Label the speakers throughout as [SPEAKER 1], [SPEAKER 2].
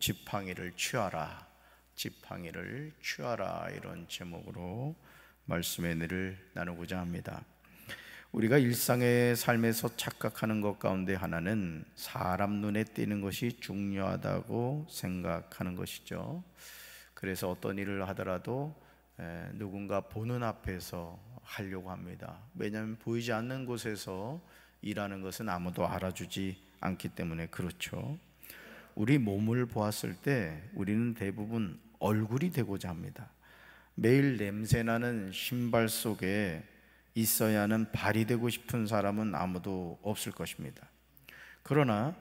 [SPEAKER 1] 지팡이를 취하라 지팡이를 취하라 이런 제목으로 말씀의 내를 나누고자 합니다. 우리가 일상의 삶에서 착각하는 것 가운데 하나는 사람 눈에 띄는 것이 중요하다고 생각하는 것이죠. 그래서 어떤 일을 하더라도 누군가 보는 앞에서 하려고 합니다. 왜냐하면 보이지 않는 곳에서 일하는 것은 아무도 알아주지 않기 때문에 그렇죠. 우리 몸을 보았을 때 우리는 대부분 얼굴이 되고자 합니다. 매일 냄새나는 신발 속에 있어야 하는 발이 되고 싶은 사람은 아무도 없을 것입니다. 그러나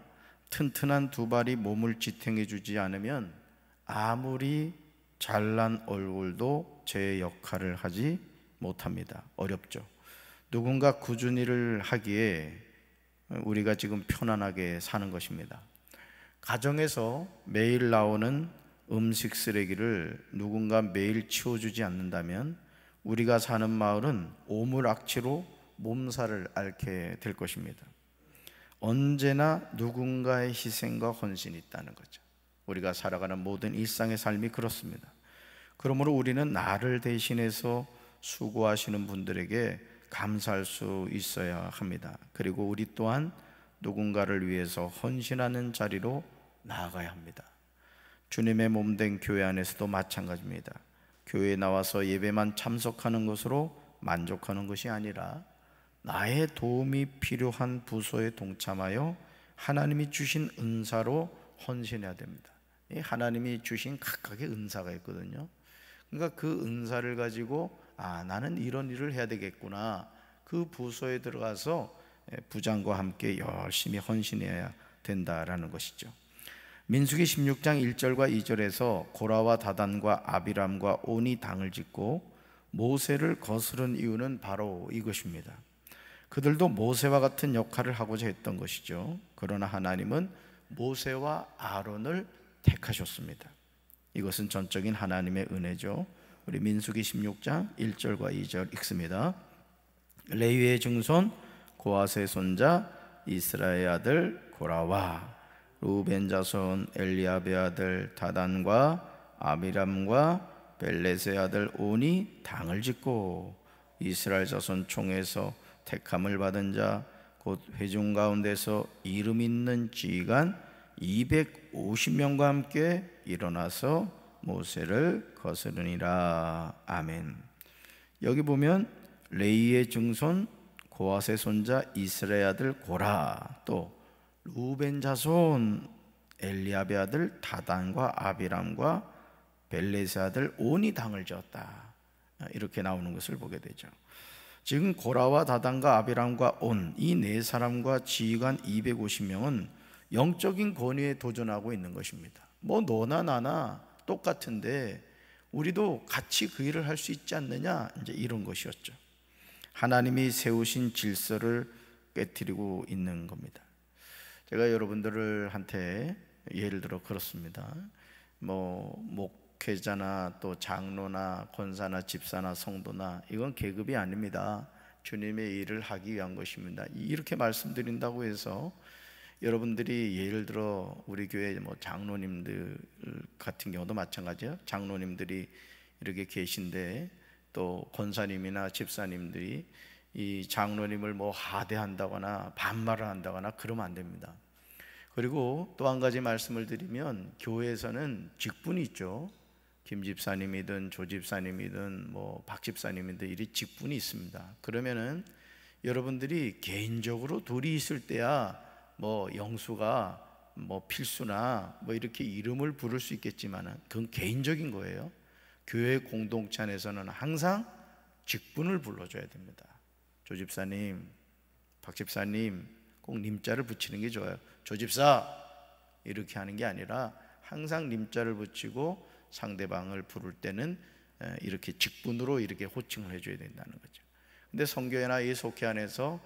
[SPEAKER 1] 튼튼한 두 발이 몸을 지탱해 주지 않으면 아무리 잘난 얼굴도 제 역할을 하지 못합니다. 어렵죠. 누군가 꾸준히를 하기에 우리가 지금 편안하게 사는 것입니다. 가정에서 매일 나오는 음식 쓰레기를 누군가 매일 치워주지 않는다면 우리가 사는 마을은 오물악취로 몸살을 앓게 될 것입니다. 언제나 누군가의 희생과 헌신이 있다는 거죠. 우리가 살아가는 모든 일상의 삶이 그렇습니다. 그러므로 우리는 나를 대신해서 수고하시는 분들에게 감사할 수 있어야 합니다. 그리고 우리 또한 누군가를 위해서 헌신하는 자리로 나아가야 합니다. 주님의 몸 된 교회 안에서도 마찬가지입니다. 교회에 나와서 예배만 참석하는 것으로 만족하는 것이 아니라 나의 도움이 필요한 부서에 동참하여 하나님이 주신 은사로 헌신해야 됩니다. 하나님이 주신 각각의 은사가 있거든요. 그러니까 그 은사를 가지고 아, 나는 이런 일을 해야 되겠구나. 그 부서에 들어가서 예, 부장과 함께 열심히 헌신해야 된다라는 것이죠. 민수기 16장 1절과 2절에서 고라와 다단과 아비람과 온이 당을 짓고 모세를 거스른 이유는 바로 이것입니다. 그들도 모세와 같은 역할을 하고자 했던 것이죠. 그러나 하나님은 모세와 아론을 택하셨습니다. 이것은 전적인 하나님의 은혜죠. 우리 민수기 16장 1절과 2절 읽습니다. 레위의 증손 고아세 손자 이스라엘 아들 고라와 루벤 자손 엘리압의 아들 다단과 아비람과 벨레세 아들 온이 당을 짓고 이스라엘 자손 총에서 택함을 받은 자 곧 회중 가운데서 이름 있는 지휘관 250명과 함께 일어나서 모세를 거스르니라 아멘. 여기 보면 레이의 증손 고아세 손자 이스라엘 아들 고라 또 루벤 자손 엘리압의 아들 다단과 아비람과 벨레스 아들 온이 당을 지었다 어, 이렇게 나오는 것을 보게 되죠 지금 고라와 다단과 아비람과 온 이 네 사람과 지휘관 250명은 영적인 권위에 도전하고 있는 것입니다 뭐 너나 나나 똑같은데 우리도 같이 그 일을 할 수 있지 않느냐 이제 이런 것이었죠 하나님이 세우신 질서를 깨뜨리고 있는 겁니다. 제가 여러분들을 한테 예를 들어 그렇습니다. 뭐 목회자나 또 장로나 권사나 집사나 성도나 이건 계급이 아닙니다. 주님의 일을 하기 위한 것입니다. 이렇게 말씀드린다고 해서 여러분들이 예를 들어 우리 교회 뭐 장로님들 같은 경우도 마찬가지예요. 장로님들이 이렇게 계신데 또 권사님이나 집사님들이 이 장로님을 뭐 하대한다거나 반말을 한다거나 그러면 안 됩니다. 그리고 또 한 가지 말씀을 드리면 교회에서는 직분이 있죠. 김 집사님이든 조 집사님이든 뭐박 집사님이든 이리 직분이 있습니다. 그러면은 여러분들이 개인적으로 둘이 있을 때야 뭐 영수가 뭐 필수나 뭐 이렇게 이름을 부를 수 있겠지만은 그건 개인적인 거예요. 교회 공동체 안에서는 항상 직분을 불러줘야 됩니다. 조집사님, 박집사님, 꼭 님자를 붙이는 게 좋아요. 조집사 이렇게 하는 게 아니라 항상 님자를 붙이고 상대방을 부를 때는 이렇게 직분으로 이렇게 호칭을 해줘야 된다는 거죠. 근데 성교회나 이 속회 안에서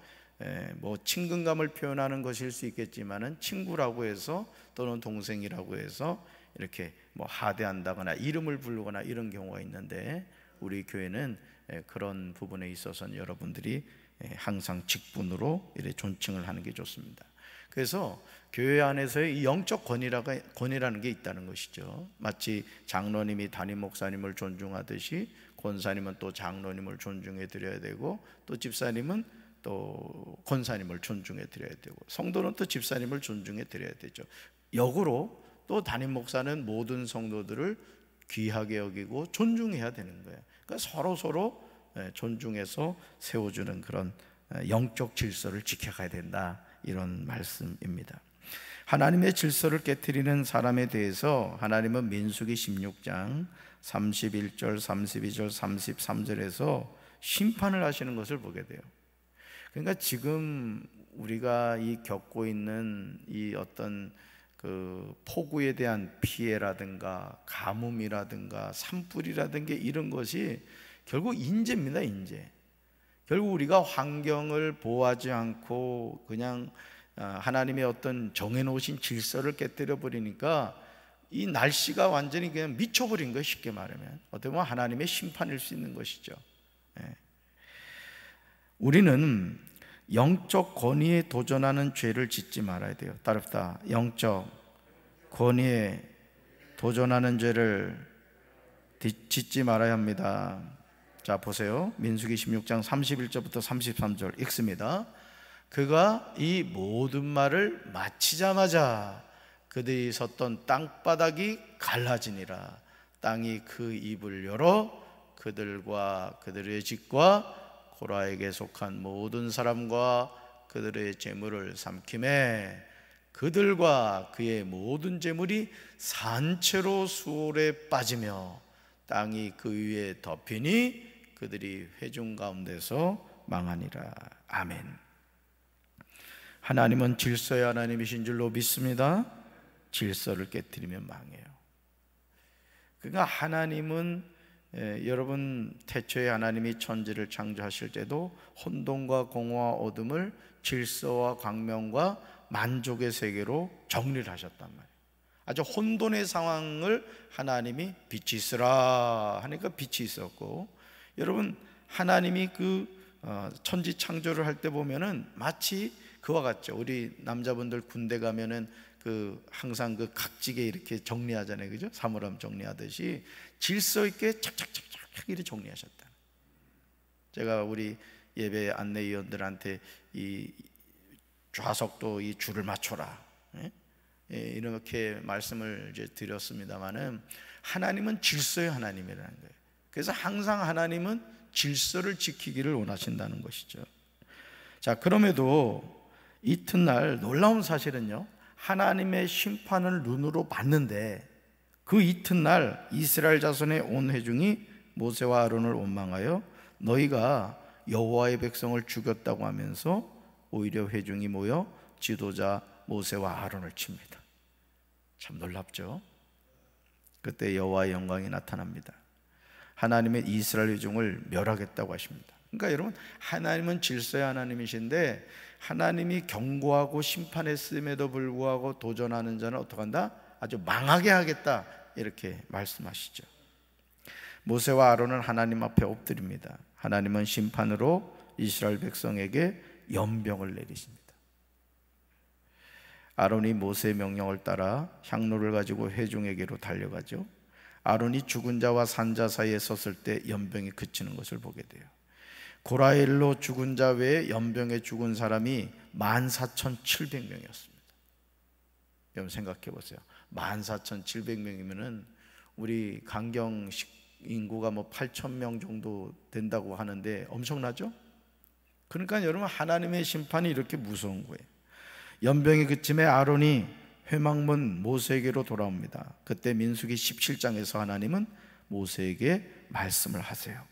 [SPEAKER 1] 뭐 친근감을 표현하는 것일 수 있겠지만은 친구라고 해서 또는 동생이라고 해서 이렇게 뭐 하대한다거나 이름을 부르거나 이런 경우가 있는데 우리 교회는 예, 그런 부분에 있어서는 여러분들이 예, 항상 직분으로 이렇게 존칭을 하는 게 좋습니다. 그래서 교회 안에서의 영적 권위라가, 권위라는 게 있다는 것이죠. 마치 장로님이 담임 목사님을 존중하듯이 권사님은 또 장로님을 존중해 드려야 되고 또 집사님은 또 권사님을 존중해 드려야 되고 성도는 또 집사님을 존중해 드려야 되죠. 역으로 또 담임 목사는 모든 성도들을 귀하게 여기고 존중해야 되는 거예요. 그러니까 서로 서로 예, 존중해서 세워주는 그런 예, 영적 질서를 지켜가야 된다 이런 말씀입니다. 하나님의 질서를 깨뜨리는 사람에 대해서 하나님은 민수기 16장 31절, 32절, 33절에서 심판을 하시는 것을 보게 돼요. 그러니까 지금 우리가 이 겪고 있는 이 어떤 그 폭우에 대한 피해라든가 가뭄이라든가 산불이라든가 이런 것이 결국 인재입니다, 인재. 결국 우리가 환경을 보호하지 않고 그냥 아, 하나님의 어떤 정해놓으신 질서를 깨뜨려 버리니까 이 날씨가 완전히 그냥 미쳐버린 거예요, 쉽게 말하면. 어떻게 보면 하나님의 심판일 수 있는 것이죠. 예. 우리는 영적 권위에 도전하는 죄를 짓지 말아야 돼요. 따릅다. 영적 권위에 도전하는 죄를 짓지 말아야 합니다. 자, 보세요. 민수기 16장 31절부터 33절 읽습니다. 그가 이 모든 말을 마치자마자 그들이 섰던 땅바닥이 갈라지니라. 땅이 그 입을 열어 그들과 그들의 집과 고라에게 속한 모든 사람과 그들의 재물을 삼킴에 그들과 그의 모든 재물이 산채로 수월에 빠지며 땅이 그 위에 덮이니 그들이 회중 가운데서 망하니라. 아멘. 하나님은 질서의 하나님이신 줄로 믿습니다. 질서를 깨뜨리면 망해요. 그러니까 하나님은 예, 여러분 태초에 하나님이 천지를 창조하실 때도 혼돈과 공허와 어둠을 질서와 광명과 만족의 세계로 정리를 하셨단 말이에요. 아주 혼돈의 상황을 하나님이 빛이 있으라 하니까 빛이 있었고 여러분 하나님이 그 어, 천지 창조를 할 때 보면은 마치 그와 같죠. 우리 남자분들 군대 가면은 그 항상 그 각지게 이렇게 정리하잖아요. 그죠? 사물함 정리하듯이 질서 있게 착착착착 이렇게 정리하셨다. 제가 우리 예배 안내위원들한테 이 좌석도 이 줄을 맞춰라. 예? 예, 이렇게 말씀을 이제 드렸습니다만은 하나님은 질서의 하나님이라는 거예요. 그래서 항상 하나님은 질서를 지키기를 원하신다는 것이죠. 자, 그럼에도 이튿날 놀라운 사실은요. 하나님의 심판을 눈으로 봤는데 그 이튿날 이스라엘 자손의 온 회중이 모세와 아론을 원망하여 너희가 여호와의 백성을 죽였다고 하면서 오히려 회중이 모여 지도자 모세와 아론을 칩니다. 참 놀랍죠? 그때 여호와의 영광이 나타납니다. 하나님의 이스라엘 회중을 멸하겠다고 하십니다. 그러니까 여러분 하나님은 질서의 하나님이신데 하나님이 경고하고 심판했음에도 불구하고 도전하는 자는 어떡 한다? 아주 망하게 하겠다 이렇게 말씀하시죠. 모세와 아론은 하나님 앞에 엎드립니다. 하나님은 심판으로 이스라엘 백성에게 연병을 내리십니다. 아론이 모세의 명령을 따라 향로를 가지고 회중에게로 달려가죠. 아론이 죽은 자와 산 자 사이에 섰을 때 연병이 그치는 것을 보게 돼요. 고라엘로 죽은 자 외에 연병에 죽은 사람이 14,700명이었습니다. 여러분 생각해 보세요. 14,700명이면은 우리 강경 인구가 뭐 8,000명 정도 된다고 하는데 엄청나죠? 그러니까 여러분 하나님의 심판이 이렇게 무서운 거예요. 연병이 그쯤에 아론이 회망문 모세에게로 돌아옵니다. 그때 민수기 17장에서 하나님은 모세에게 말씀을 하세요.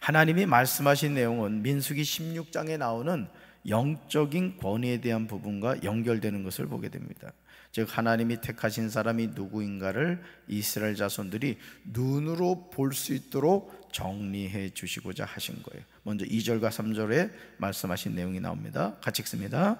[SPEAKER 1] 하나님이 말씀하신 내용은 민수기 16장에 나오는 영적인 권위에 대한 부분과 연결되는 것을 보게 됩니다. 즉 하나님이 택하신 사람이 누구인가를 이스라엘 자손들이 눈으로 볼 수 있도록 정리해 주시고자 하신 거예요. 먼저 2절과 3절에 말씀하신 내용이 나옵니다. 같이 읽습니다.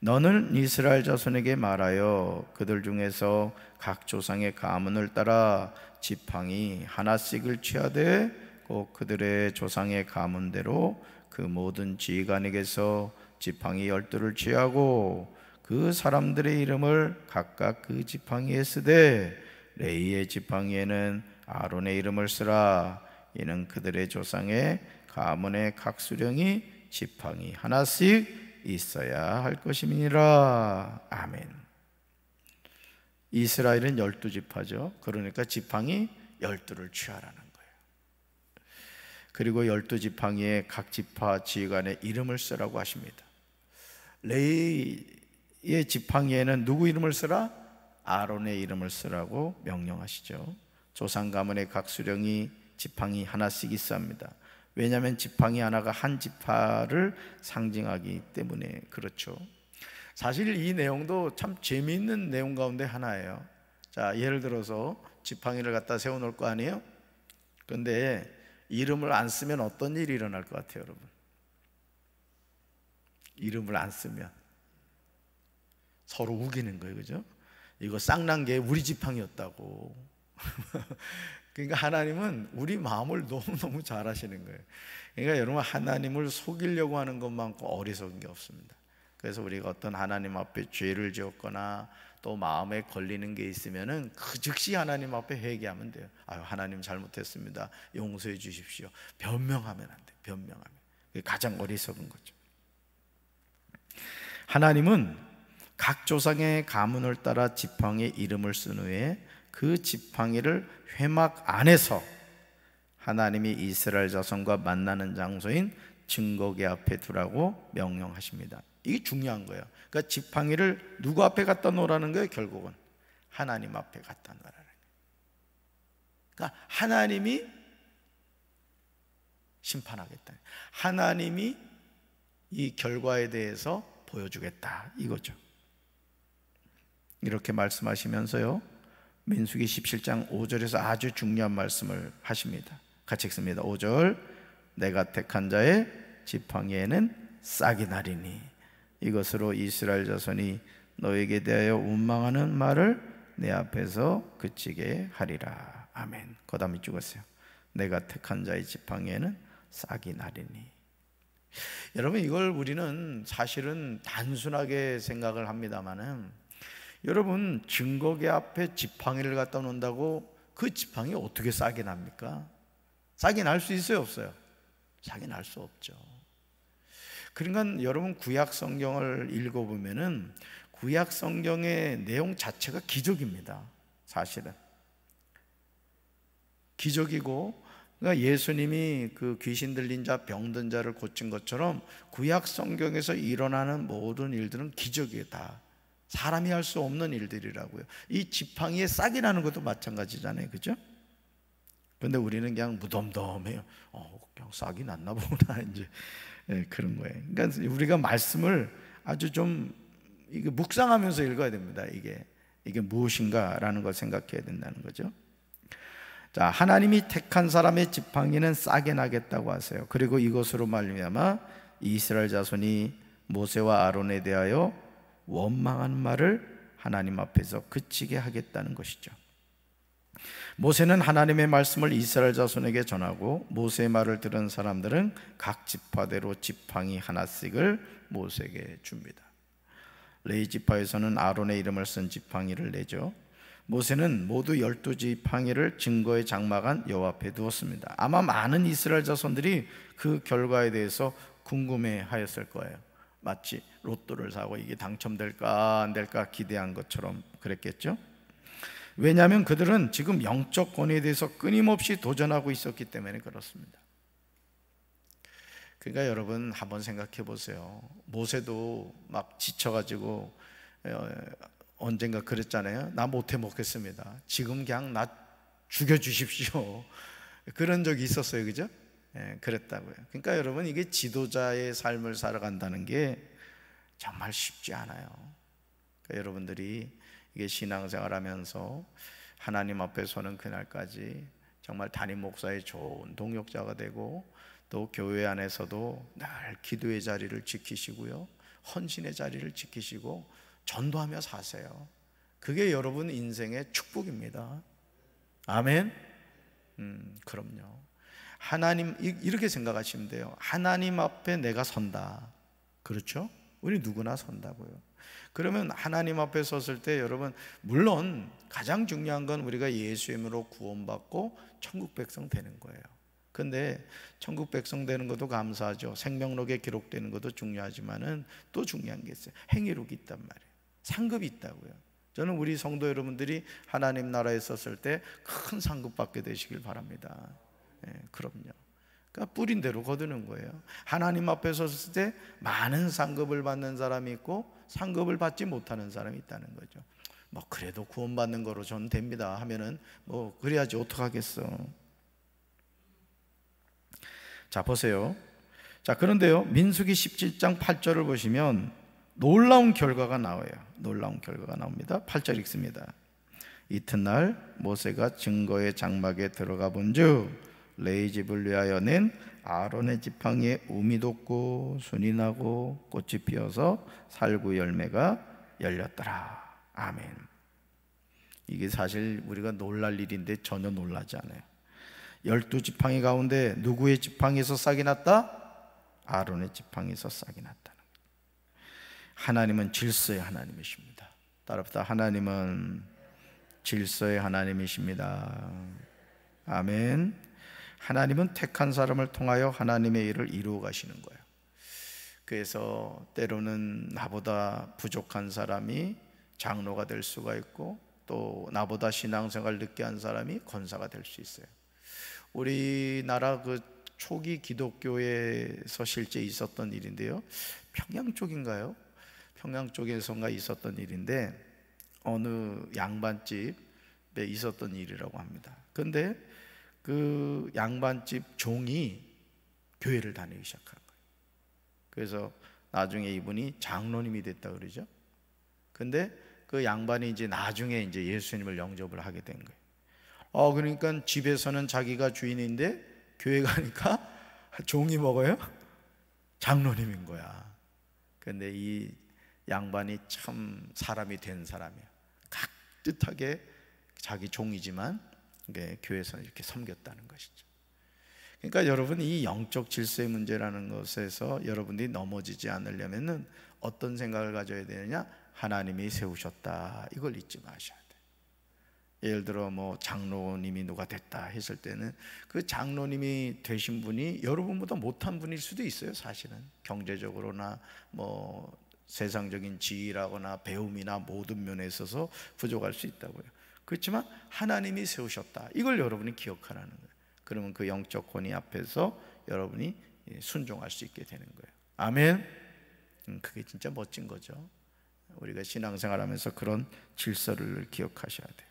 [SPEAKER 1] 너는 이스라엘 자손에게 말하여 그들 중에서 각 조상의 가문을 따라 지팡이 하나씩을 취하되 꼭 그들의 조상의 가문대로 그 모든 지휘관에게서 지팡이 열두를 취하고 그 사람들의 이름을 각각 그 지팡이에 쓰되 레이의 지팡이에는 아론의 이름을 쓰라 이는 그들의 조상의 가문의 각 수령이 지팡이 하나씩 있어야 할 것임이니라 아멘 이스라엘은 열두 지파죠 그러니까 지팡이 열두를 취하라는 그리고 열두 지팡이에 각 지파 지휘관의 이름을 쓰라고 하십니다. 레이의 지팡이에는 누구 이름을 쓰라? 아론의 이름을 쓰라고 명령하시죠. 조상 가문의 각 수령이 지팡이 하나씩 있어니다 왜냐하면 지팡이 하나가 한 지파를 상징하기 때문에 그렇죠. 사실 이 내용도 참 재미있는 내용 가운데 하나예요. 자, 예를 들어서 지팡이를 갖다 세워놓을 거 아니에요? 근데 이름을 안 쓰면 어떤 일이 일어날 것 같아요, 여러분? 이름을 안 쓰면 서로 우기는 거예요, 그죠? 이거 쌍난개 우리 지팡이였다고. 그러니까 하나님은 우리 마음을 너무너무 잘 아시는 거예요. 그러니까 여러분 하나님을 속이려고 하는 것만큼 어리석은 게 없습니다. 그래서 우리가 어떤 하나님 앞에 죄를 지었거나 또 마음에 걸리는 게 있으면은 그 즉시 하나님 앞에 회개하면 돼요. 아유 하나님 잘못했습니다. 용서해 주십시오. 변명하면 안 돼. 변명하면 그게 가장 어리석은 거죠. 하나님은 각 조상의 가문을 따라 지팡이 이름을 쓴 후에 그 지팡이를 회막 안에서 하나님이 이스라엘 자손과 만나는 장소인 증거계 앞에 두라고 명령하십니다. 이게 중요한 거예요. 그러니까 지팡이를 누구 앞에 갖다 놓으라는 거예요, 결국은. 하나님 앞에 갖다 놓으라는 거예요. 그러니까 하나님이 심판하겠다. 하나님이 이 결과에 대해서 보여주겠다. 이거죠. 이렇게 말씀하시면서요. 민수기 17장 5절에서 아주 중요한 말씀을 하십니다. 같이 읽습니다. 5절. 내가 택한 자의 지팡이에는 싹이 나리니 이것으로 이스라엘 자손이 너에게 대하여 원망하는 말을 내 앞에서 그치게 하리라. 아멘. 거담이 죽었어요. 내가 택한 자의 지팡이에는 싹이 나리니. 여러분 이걸 우리는 사실은 단순하게 생각을 합니다만은 여러분 증거계 앞에 지팡이를 갖다 놓는다고 그 지팡이 어떻게 싹이 납니까? 싹이 날 수 있어요 없어요? 싹이 날 수 없죠. 그러니까 여러분 구약 성경을 읽어보면은 구약 성경의 내용 자체가 기적입니다. 사실은. 기적이고 그러니까 예수님이 그 귀신 들린 자, 병든 자를 고친 것처럼 구약 성경에서 일어나는 모든 일들은 기적이다. 사람이 할 수 없는 일들이라고요. 이 지팡이에 싹이 나는 것도 마찬가지잖아요. 그죠? 근데 우리는 그냥 무덤덤해요. 어, 그냥 싹이 났나 보구나 이제. 예, 그런 거예요. 그러니까 우리가 말씀을 아주 좀 이게 묵상하면서 읽어야 됩니다. 이게 이게 무엇인가라는 걸 생각해야 된다는 거죠. 자, 하나님이 택한 사람의 지팡이는 싸게 나겠다고 하세요. 그리고 이것으로 말미암아 이스라엘 자손이 모세와 아론에 대하여 원망한 말을 하나님 앞에서 그치게 하겠다는 것이죠. 모세는 하나님의 말씀을 이스라엘 자손에게 전하고 모세의 말을 들은 사람들은 각 지파대로 지팡이 하나씩을 모세에게 줍니다. 레이 지파에서는 아론의 이름을 쓴 지팡이를 내죠. 모세는 모두 열두 지팡이를 증거에 장막한 여호와 앞에 두었습니다. 아마 많은 이스라엘 자손들이 그 결과에 대해서 궁금해하였을 거예요. 마치 로또를 사고 이게 당첨될까 안 될까 기대한 것처럼 그랬겠죠. 왜냐하면 그들은 지금 영적 권위에 대해서 끊임없이 도전하고 있었기 때문에 그렇습니다. 그러니까 여러분 한번 생각해 보세요. 모세도 막 지쳐가지고 어, 언젠가 그랬잖아요. 나 못해 먹겠습니다. 지금 그냥 나 죽여 주십시오. 그런 적이 있었어요, 그죠? 예, 그랬다고요. 그러니까 여러분 이게 지도자의 삶을 살아간다는 게 정말 쉽지 않아요. 그러니까 여러분들이 이게 신앙생활하면서 하나님 앞에 서는 그날까지 정말 단임 목사의 좋은 동역자가 되고 또 교회 안에서도 날 기도의 자리를 지키시고요. 헌신의 자리를 지키시고 전도하며 사세요. 그게 여러분 인생의 축복입니다. 아멘. 음, 그럼요. 하나님 이렇게 생각하시면 돼요. 하나님 앞에 내가 선다. 그렇죠? 우리 누구나 선다고요. 그러면 하나님 앞에 섰을 때 여러분 물론 가장 중요한 건 우리가 예수임으로 구원받고 천국 백성 되는 거예요. 근데 천국 백성 되는 것도 감사하죠. 생명록에 기록되는 것도 중요하지만은 또 중요한 게 있어요. 행위록이 있단 말이에요. 상급이 있다고요. 저는 우리 성도 여러분들이 하나님 나라에 섰을 때 큰 상급 받게 되시길 바랍니다. 예, 그럼요. 그러니까 뿌린 대로 거두는 거예요. 하나님 앞에 섰을 때 많은 상급을 받는 사람이 있고 상급을 받지 못하는 사람이 있다는 거죠. 뭐 그래도 구원받는 거로 전 됩니다 하면은 뭐 그래야지 어떡하겠어. 자 보세요. 자 그런데요 민수기 17장 8절을 보시면 놀라운 결과가 나와요. 놀라운 결과가 나옵니다. 8절 읽습니다. 이튿날 모세가 증거의 장막에 들어가 본즉 레이 집을 위하여 낸 아론의 지팡이에 우미 돋고 순이 나고 꽃이 피어서 살구 열매가 열렸더라. 아멘. 이게 사실 우리가 놀랄 일인데 전혀 놀라지 않아요. 열두 지팡이 가운데 누구의 지팡이에서 싹이 났다? 아론의 지팡이에서 싹이 났다 하나님은 질서의 하나님이십니다. 따라서 하나님은 질서의 하나님이십니다. 아멘. 하나님은 택한 사람을 통하여 하나님의 일을 이루어 가시는 거예요. 그래서 때로는 나보다 부족한 사람이 장로가 될 수가 있고 또 나보다 신앙생활 늦게 한 사람이 권사가 될 수 있어요. 우리나라 그 초기 기독교에서 실제 있었던 일인데요. 평양 쪽인가요? 평양 쪽에선가 있었던 일인데 어느 양반집에 있었던 일이라고 합니다. 근데 그 양반집 종이 교회를 다니기 시작한 거예요. 그래서 나중에 이분이 장로님이 됐다 그러죠. 근데 그 양반이 이제 나중에 이제 예수님을 영접을 하게 된 거예요. 어 그러니까 집에서는 자기가 주인인데 교회 가니까 종이 먹어요. 장로님인 거야. 근데 이 양반이 참 사람이 된 사람이야. 깍듯하게 자기 종이지만 교회에서 이렇게 섬겼다는 것이죠. 그러니까 여러분 이 영적 질서의 문제라는 것에서 여러분들이 넘어지지 않으려면은 어떤 생각을 가져야 되느냐? 하나님이 세우셨다. 이걸 잊지 마셔야 돼. 예를 들어 뭐 장로님이 누가 됐다 했을 때는 그 장로님이 되신 분이 여러분보다 못한 분일 수도 있어요, 사실은. 경제적으로나 뭐 세상적인 지위라거나 배움이나 모든 면에 있어서 부족할 수 있다고요. 그렇지만 하나님이 세우셨다. 이걸 여러분이 기억하라는 거예요. 그러면 그 영적 권위 앞에서 여러분이 예, 순종할 수 있게 되는 거예요. 아멘. 음, 그게 진짜 멋진 거죠. 우리가 신앙생활하면서 그런 질서를 기억하셔야 돼. 요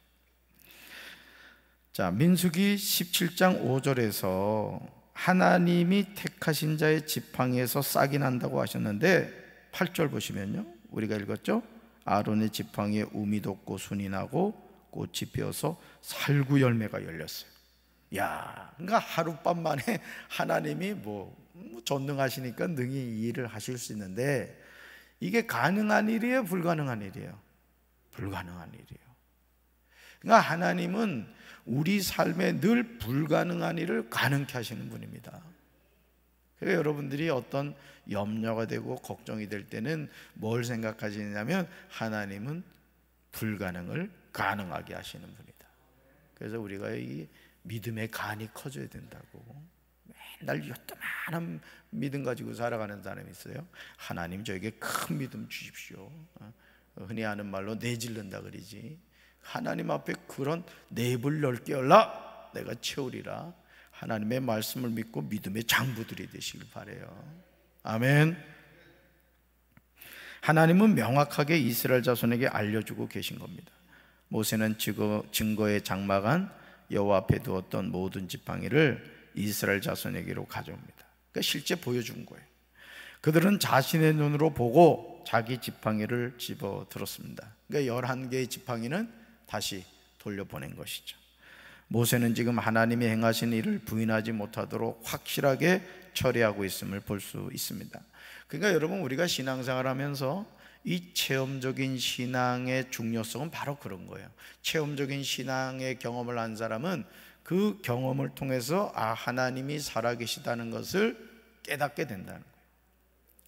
[SPEAKER 1] 자, 민수기 17장 5절에서 하나님이 택하신 자의 지팡이에서 싹이 난다고 하셨는데 8절 보시면요. 우리가 읽었죠? 아론의 지팡이에 우미 돋고 순이 나고 꽃이 피어서 살구 열매가 열렸어요. 야, 그러니까 하룻밤 만에 하나님이 뭐, 뭐 전능하시니까 능히 이 일을 하실 수 있는데 이게 가능한 일이에요, 불가능한 일이에요? 불가능한 일이에요. 그러니까 하나님은 우리 삶에 늘 불가능한 일을 가능케 하시는 분입니다. 그러니 여러분들이 어떤 염려가 되고 걱정이 될 때는 뭘 생각하시냐면 하나님은 불가능을 가능하게 하시는 분이다. 그래서 우리가 이 믿음의 간이 커져야 된다고. 맨날 요만한 믿음 가지고 살아가는 사람이 있어요. 하나님 저에게 큰 믿음 주십시오. 어, 흔히 하는 말로 내질른다 그러지. 하나님 앞에 그런 내불 넓게 열라 내가 채우리라. 하나님의 말씀을 믿고 믿음의 장부들이 되시길 바래요. 아멘. 하나님은 명확하게 이스라엘 자손에게 알려주고 계신 겁니다. 모세는 증거에 장막한 여호와 앞에 두었던 모든 지팡이를 이스라엘 자손에게로 가져옵니다. 그러니까 실제 보여준 거예요. 그들은 자신의 눈으로 보고 자기 지팡이를 집어 들었습니다. 그러니까 11개의 지팡이는 다시 돌려보낸 것이죠. 모세는 지금 하나님이 행하신 일을 부인하지 못하도록 확실하게 처리하고 있음을 볼 수 있습니다. 그러니까 여러분 우리가 신앙생활 하면서 이 체험적인 신앙의 중요성은 바로 그런 거예요. 체험적인 신앙의 경험을 한 사람은 그 경험을 통해서 아 하나님이 살아계시다는 것을 깨닫게 된다는 거예요.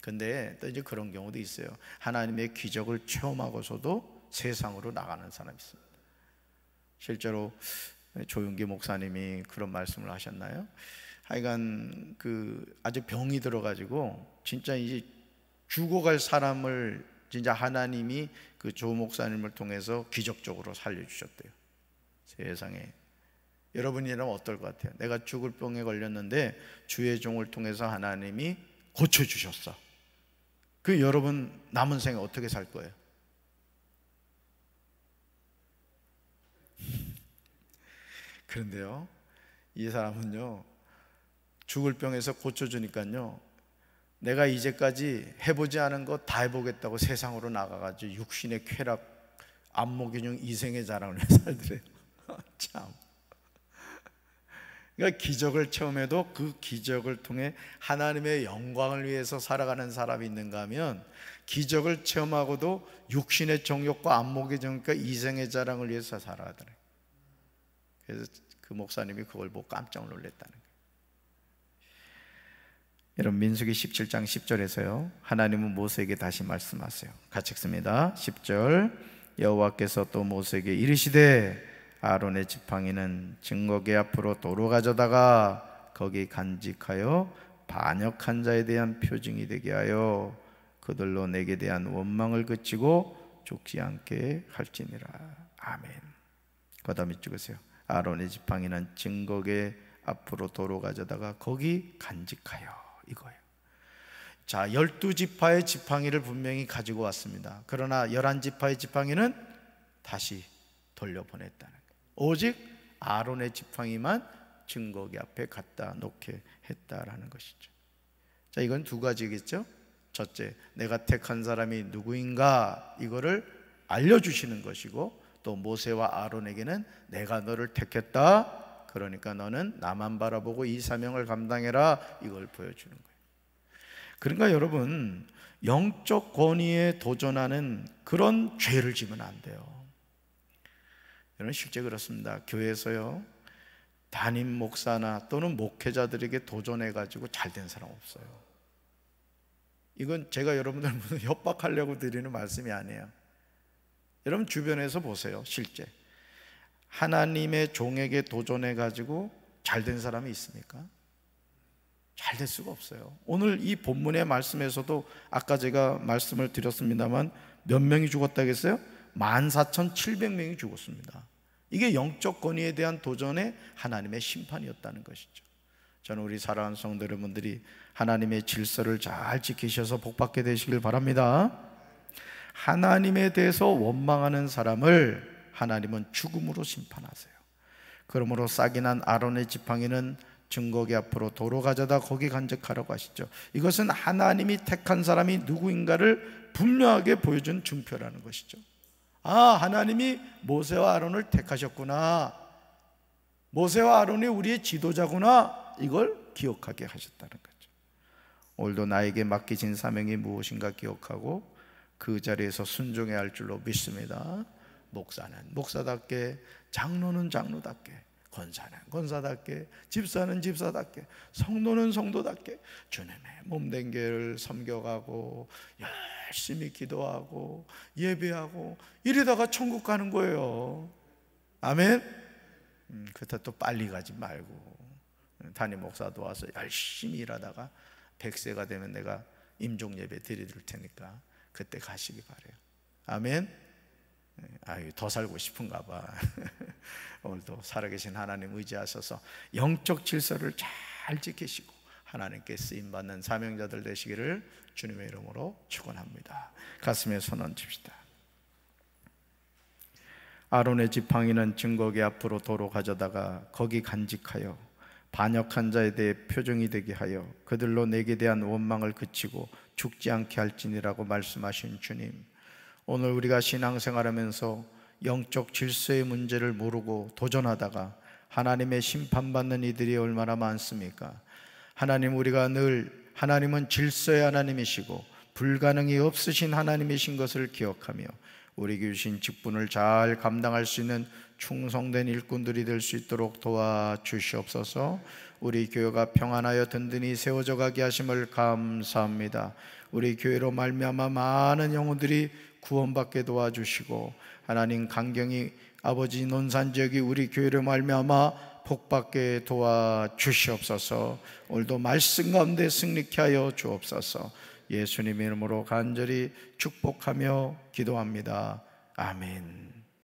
[SPEAKER 1] 근데 또 이제 그런 경우도 있어요. 하나님의 기적을 체험하고서도 세상으로 나가는 사람이 있습니다. 실제로 조용기 목사님이 그런 말씀을 하셨나요? 하여간 그 아주 병이 들어가지고 진짜 이제 죽어갈 사람을 진짜 하나님이 그조 목사님을 통해서 기적적으로 살려주셨대요. 세상에. 여러분이라면 어떨 것 같아요? 내가 죽을 병에 걸렸는데 주의 종을 통해서 하나님이 고쳐주셨어. 그 여러분 남은 생에 어떻게 살 거예요? 그런데요, 이 사람은요, 죽을 병에서 고쳐주니까요, 내가 이제까지 해보지 않은 것다 해보겠다고 세상으로 나가가지고 육신의 쾌락, 안목균형 이생의 자랑을 회사들에 참. 그러니까 기적을 체험해도 그 기적을 통해 하나님의 영광을 위해서 살아가는 사람이 있는가 하면 기적을 체험하고도 육신의 정욕과 안목의 정과 이생의 자랑을 위해서 살아가더래. 그래서 그 목사님이 그걸 보고 깜짝 놀랐다는 거예요. 여러분 민수기 17장 10절에서요. 하나님은 모세에게 다시 말씀하세요. 같이 읽습니다. 10절 여호와께서 또 모세에게 이르시되 아론의 지팡이는 증거계 앞으로 도로 가져다가 거기 간직하여 반역한 자에 대한 표징이 되게 하여 그들로 내게 대한 원망을 그치고 죽지 않게 할지니라. 아멘. 그다음에 찍으세요. 아론의 지팡이는 증거계 앞으로 도로 가져다가 거기 간직하여 이거예요. 자, 12지파의 지팡이를 분명히 가지고 왔습니다. 그러나 11지파의 지팡이는 다시 돌려보냈다는 거예요. 오직 아론의 지팡이만 증거기 앞에 갖다 놓게 했다라는 것이죠. 자, 이건 두 가지겠죠? 첫째, 내가 택한 사람이 누구인가 이거를 알려 주시는 것이고 또 모세와 아론에게는 내가 너를 택했다 그러니까 너는 나만 바라보고 이 사명을 감당해라 이걸 보여주는 거예요. 그러니까 여러분 영적 권위에 도전하는 그런 죄를 지면 안 돼요. 여러분 실제 그렇습니다. 교회에서요 담임 목사나 또는 목회자들에게 도전해 가지고 잘 된 사람 없어요. 이건 제가 여러분들 무슨 협박하려고 드리는 말씀이 아니에요. 여러분 주변에서 보세요, 실제. 하나님의 종에게 도전해 가지고 잘 된 사람이 있습니까? 잘 될 수가 없어요. 오늘 이 본문의 말씀에서도 아까 제가 말씀을 드렸습니다만 몇 명이 죽었다 했어요? 14,700명이 죽었습니다. 이게 영적 권위에 대한 도전의 하나님의 심판이었다는 것이죠. 저는 우리 사랑하는 성도 여러분들이 하나님의 질서를 잘 지키셔서 복받게 되시길 바랍니다. 하나님에 대해서 원망하는 사람을 하나님은 죽음으로 심판하세요. 그러므로 싹이 난 아론의 지팡이는 증거기 앞으로 도로 가져다 거기 간직하라고 하시죠. 이것은 하나님이 택한 사람이 누구인가를 분명하게 보여준 증표라는 것이죠. 아, 하나님이 모세와 아론을 택하셨구나. 모세와 아론이 우리의 지도자구나. 이걸 기억하게 하셨다는 거죠. 오늘도 나에게 맡기신 사명이 무엇인가 기억하고 그 자리에서 순종해야 할 줄로 믿습니다. 목사는 목사답게, 장로는 장로답게, 권사는 권사답게, 집사는 집사답게, 성도는 성도답게 주님의 몸된 교를 섬겨가고 열심히 기도하고 예배하고 이러다가 천국 가는 거예요. 아멘. 음, 그렇다 또 빨리 가지 말고 담임 목사도 와서 열심히 일하다가 백세가 되면 내가 임종 예배 드려줄 테니까 그때 가시기 바래요. 아멘. 예, 아유, 더 살고 싶은가 봐. 오늘도 살아계신 하나님 의지하셔서 영적 질서를 잘 지키시고 하나님께 쓰임받는 사명자들 되시기를 주님의 이름으로 축원합니다 가슴에 손 얹읍시다. 아론의 지팡이는 증거기 앞으로 도로 가져다가 거기 간직하여 반역한 자에 대해 표정이 되게 하여 그들로 내게 대한 원망을 그치고 죽지 않게 할지니라고 말씀하신 주님 오늘 우리가 신앙생활하면서 영적 질서의 문제를 모르고 도전하다가 하나님의 심판받는 이들이 얼마나 많습니까? 하나님 우리가 늘 하나님은 질서의 하나님이시고 불가능이 없으신 하나님이신 것을 기억하며 우리 주신 직분을 잘 감당할 수 있는 충성된 일꾼들이 될 수 있도록 도와주시옵소서. 우리 교회가 평안하여 든든히 세워져 가게 하심을 감사합니다. 우리 교회로 말미암아 많은 영혼들이 구원받게 도와주시고 하나님 강경이 아버지 논산 지역이 우리 교회를 말미암아 복받게 도와주시옵소서 오늘도 말씀 가운데 승리케 하여 주옵소서 예수님 이름으로 간절히 축복하며 기도합니다 아멘